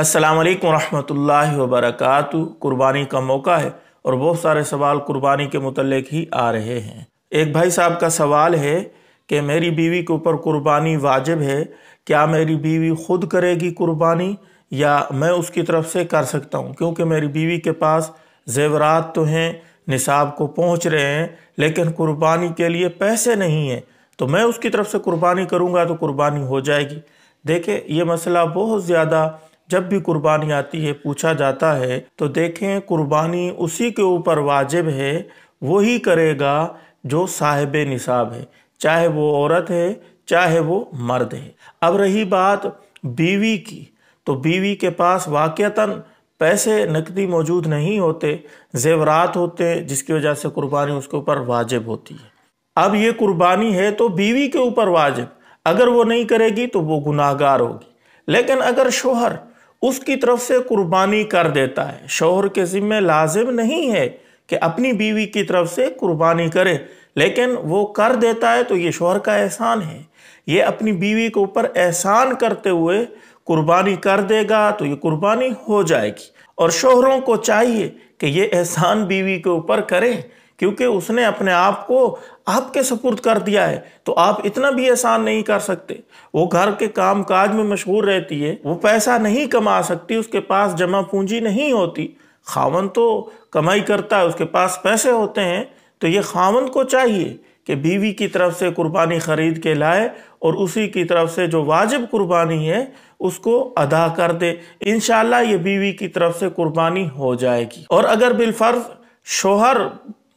असलकम वरहमल वबरक कुर्बानी का मौका है और बहुत सारे सवाल कुर्बानी के मतलब ही आ रहे हैं एक भाई साहब का सवाल है कि मेरी बीवी के ऊपर कुर्बानी वाजिब है क्या मेरी बीवी खुद करेगी कुर्बानी या मैं उसकी तरफ से कर सकता हूँ क्योंकि मेरी बीवी के पास जेवरात तो हैं निसाब को पहुँच रहे हैं लेकिन कुर्बानी के लिए पैसे नहीं हैं तो मैं उसकी तरफ से कुर्बानी करूँगा तो कुर्बानी हो जाएगी देखे ये मसला बहुत ज़्यादा जब भी कुर्बानी आती है पूछा जाता है तो देखें कुर्बानी उसी के ऊपर वाजिब है वही करेगा जो साहिब निसाब है चाहे वो औरत है चाहे वो मर्द है अब रही बात बीवी की तो बीवी के पास वाक़ता पैसे नकदी मौजूद नहीं होते जेवरात होते हैं जिसकी वजह से कुर्बानी उसके ऊपर वाजिब होती है अब ये कुर्बानी है तो बीवी के ऊपर वाजिब अगर वो नहीं करेगी तो वो गुनाहगार होगी लेकिन अगर शोहर उसकी तरफ से कुर्बानी कर देता है शोहर के ज़िम्मे लाजिम नहीं है कि अपनी बीवी की तरफ से कुर्बानी करे लेकिन वो कर देता है तो ये शोहर का एहसान है ये अपनी बीवी के ऊपर एहसान करते हुए कुर्बानी कर देगा तो ये कुर्बानी हो जाएगी और शोहरों को चाहिए कि ये एहसान बीवी के ऊपर करें क्योंकि उसने अपने आप को आपके सपुर्द कर दिया है तो आप इतना भी एहसान नहीं कर सकते वो घर के काम काज में मशहूर रहती है वो पैसा नहीं कमा सकती उसके पास जमा पूंजी नहीं होती खावन तो कमाई करता है उसके पास पैसे होते हैं तो ये खावन को चाहिए कि बीवी की तरफ से कुर्बानी ख़रीद के लाए और उसी की तरफ से जो वाजिब कुर्बानी है उसको अदा कर दे इन ये बीवी की तरफ से कुर्बानी हो जाएगी और अगर बिलफर्ज शोहर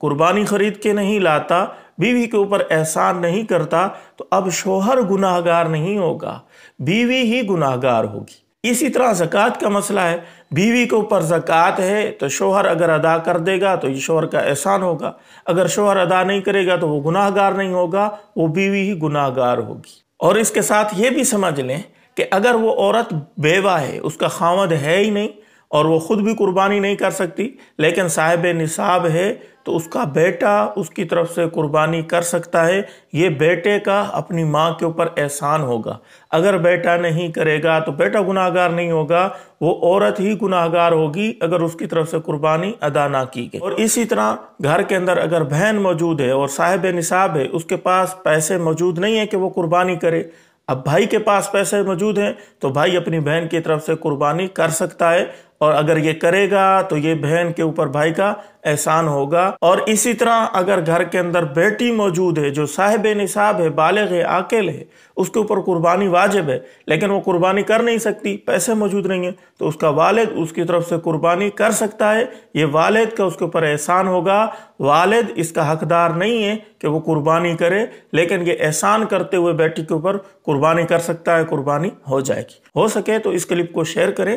कुर्बानी खरीद के नहीं लाता बीवी के ऊपर एहसान नहीं करता तो अब शोहर गुनाहगार नहीं होगा बीवी ही गुनाहगार होगी इसी तरह जक़ात का मसला है बीवी के ऊपर जक़ात है तो शोहर अगर अदा कर देगा तो ये शोहर का एहसान होगा अगर शोहर अदा नहीं करेगा तो वो गुनाहगार नहीं होगा वो बीवी ही गुनाहगार होगी और इसके साथ ये भी समझ लें कि अगर वो औरत बेवा है उसका खामद है ही नहीं और वो ख़ुद भी कुर्बानी नहीं कर सकती लेकिन साहिब निसाब है तो उसका बेटा उसकी तरफ से कुर्बानी कर सकता है ये बेटे का अपनी माँ के ऊपर एहसान होगा अगर बेटा नहीं करेगा तो बेटा गुनाहगार नहीं होगा वो औरत ही गुनाहगार होगी अगर उसकी तरफ से कुर्बानी अदा ना की गई और इसी तरह घर के अंदर अगर बहन मौजूद है और साहिब निसाब है उसके पास पैसे मौजूद नहीं है कि वो कुर्बानी करे अब भाई के पास पैसे मौजूद हैं तो भाई अपनी बहन की तरफ से कुर्बानी कर सकता है और अगर ये करेगा तो ये बहन के ऊपर भाई का एहसान होगा और इसी तरह अगर घर के अंदर बेटी मौजूद है जो साहिब निसाब है बालग है आकेल है उसके ऊपर कुर्बानी वाजिब है लेकिन वो कुर्बानी कर नहीं सकती पैसे मौजूद नहीं है तो उसका वालिद उसकी तरफ से कुर्बानी कर सकता है ये वालिद का उसके ऊपर एहसान होगा वालिद इसका हकदार नहीं है कि वो कुर्बानी करे लेकिन ये एहसान करते हुए बेटी के ऊपर कुर्बानी कर सकता है कुर्बानी हो जाएगी हो सके तो इस क्लिप को शेयर करें